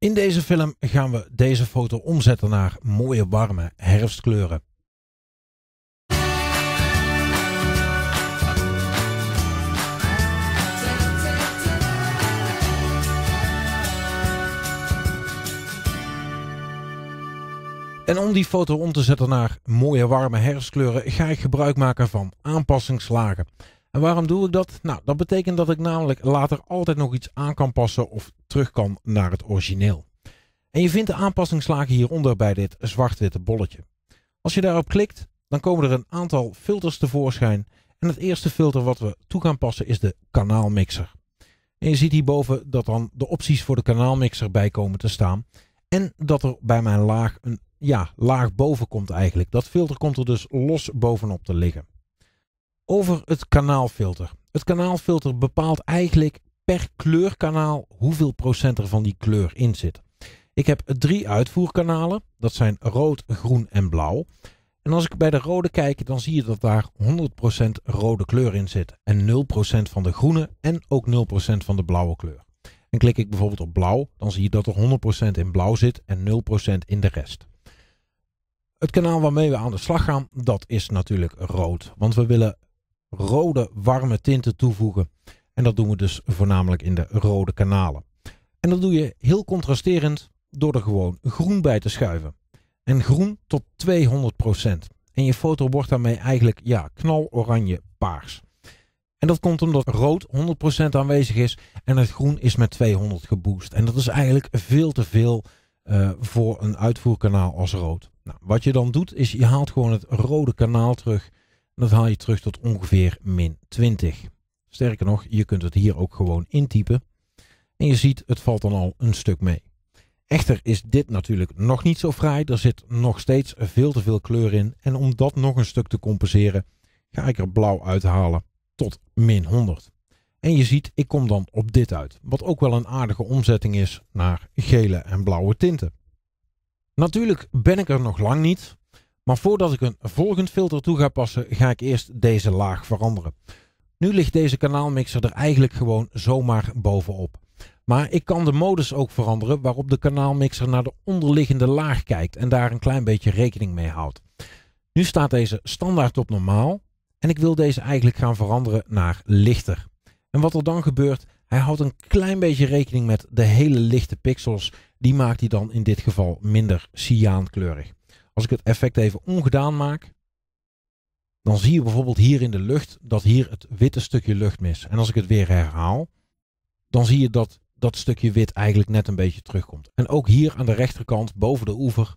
In deze film gaan we deze foto omzetten naar mooie warme herfstkleuren. En om die foto om te zetten naar mooie warme herfstkleuren ga ik gebruik maken van aanpassingslagen. En waarom doe ik dat? Nou, dat betekent dat ik namelijk later altijd nog iets aan kan passen of terug kan naar het origineel. En je vindt de aanpassingslagen hieronder bij dit zwart-witte bolletje. Als je daarop klikt, dan komen er een aantal filters tevoorschijn. En het eerste filter wat we toe gaan passen is de kanaalmixer. En je ziet hierboven dat dan de opties voor de kanaalmixer bij komen te staan. En dat er bij mijn laag een ja, laag boven komt eigenlijk. Dat filter komt er dus los bovenop te liggen over het kanaalfilter. Het kanaalfilter bepaalt eigenlijk per kleurkanaal hoeveel procent er van die kleur in zit. Ik heb drie uitvoerkanalen, dat zijn rood, groen en blauw. En als ik bij de rode kijk, dan zie je dat daar 100% rode kleur in zit. En 0% van de groene en ook 0% van de blauwe kleur. En klik ik bijvoorbeeld op blauw, dan zie je dat er 100% in blauw zit en 0% in de rest. Het kanaal waarmee we aan de slag gaan, dat is natuurlijk rood. Want we willen rode warme tinten toevoegen. En dat doen we dus voornamelijk in de rode kanalen. En dat doe je heel contrasterend door er gewoon groen bij te schuiven. En groen tot 200%. En je foto wordt daarmee eigenlijk ja, knal oranje paars. En dat komt omdat rood 100% aanwezig is en het groen is met 200 geboost. En dat is eigenlijk veel te veel eh, voor een uitvoerkanaal als rood. Nou, wat je dan doet is je haalt gewoon het rode kanaal terug dat haal je terug tot ongeveer min 20. Sterker nog, je kunt het hier ook gewoon intypen. En je ziet, het valt dan al een stuk mee. Echter is dit natuurlijk nog niet zo fraai. Er zit nog steeds veel te veel kleur in. En om dat nog een stuk te compenseren, ga ik er blauw uithalen tot min 100. En je ziet, ik kom dan op dit uit. Wat ook wel een aardige omzetting is naar gele en blauwe tinten. Natuurlijk ben ik er nog lang niet. Maar voordat ik een volgend filter toe ga passen, ga ik eerst deze laag veranderen. Nu ligt deze kanaalmixer er eigenlijk gewoon zomaar bovenop. Maar ik kan de modus ook veranderen waarop de kanaalmixer naar de onderliggende laag kijkt en daar een klein beetje rekening mee houdt. Nu staat deze standaard op normaal en ik wil deze eigenlijk gaan veranderen naar lichter. En wat er dan gebeurt, hij houdt een klein beetje rekening met de hele lichte pixels. Die maakt hij dan in dit geval minder cyaankleurig. Als ik het effect even ongedaan maak, dan zie je bijvoorbeeld hier in de lucht dat hier het witte stukje lucht mis. En als ik het weer herhaal, dan zie je dat dat stukje wit eigenlijk net een beetje terugkomt. En ook hier aan de rechterkant, boven de oever,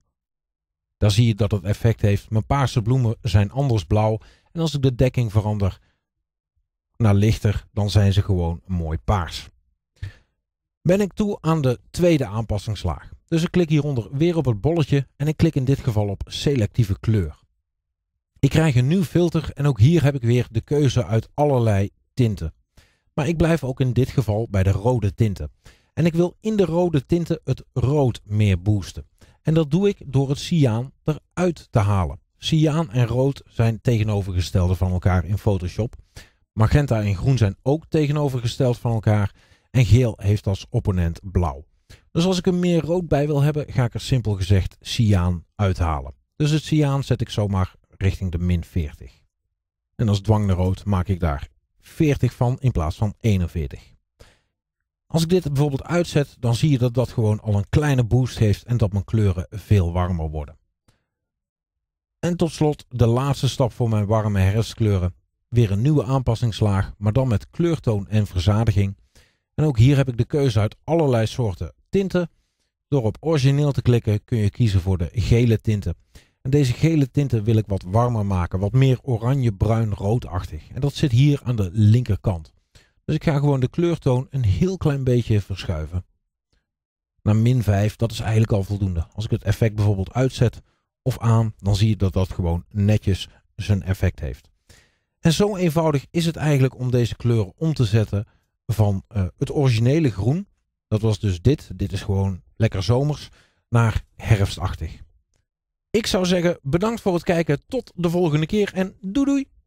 daar zie je dat het effect heeft. Mijn paarse bloemen zijn anders blauw. En als ik de dekking verander naar lichter, dan zijn ze gewoon mooi paars. Ben ik toe aan de tweede aanpassingslaag. Dus ik klik hieronder weer op het bolletje en ik klik in dit geval op selectieve kleur. Ik krijg een nieuw filter en ook hier heb ik weer de keuze uit allerlei tinten. Maar ik blijf ook in dit geval bij de rode tinten. En ik wil in de rode tinten het rood meer boosten. En dat doe ik door het cyaan eruit te halen. Cyaan en rood zijn tegenovergestelde van elkaar in Photoshop. Magenta en groen zijn ook tegenovergesteld van elkaar. En geel heeft als opponent blauw. Dus als ik er meer rood bij wil hebben, ga ik er simpel gezegd cyaan uithalen. Dus het cyaan zet ik zomaar richting de min 40. En als dwang naar rood maak ik daar 40 van in plaats van 41. Als ik dit bijvoorbeeld uitzet, dan zie je dat dat gewoon al een kleine boost heeft en dat mijn kleuren veel warmer worden. En tot slot de laatste stap voor mijn warme herfstkleuren. Weer een nieuwe aanpassingslaag, maar dan met kleurtoon en verzadiging. En ook hier heb ik de keuze uit allerlei soorten tinten. Door op origineel te klikken kun je kiezen voor de gele tinten. En deze gele tinten wil ik wat warmer maken, wat meer oranje, bruin, roodachtig. En dat zit hier aan de linkerkant. Dus ik ga gewoon de kleurtoon een heel klein beetje verschuiven. Naar min 5, dat is eigenlijk al voldoende. Als ik het effect bijvoorbeeld uitzet of aan, dan zie je dat dat gewoon netjes zijn effect heeft. En zo eenvoudig is het eigenlijk om deze kleuren om te zetten van eh, het originele groen dat was dus dit. Dit is gewoon lekker zomers naar herfstachtig. Ik zou zeggen bedankt voor het kijken. Tot de volgende keer en doei doei.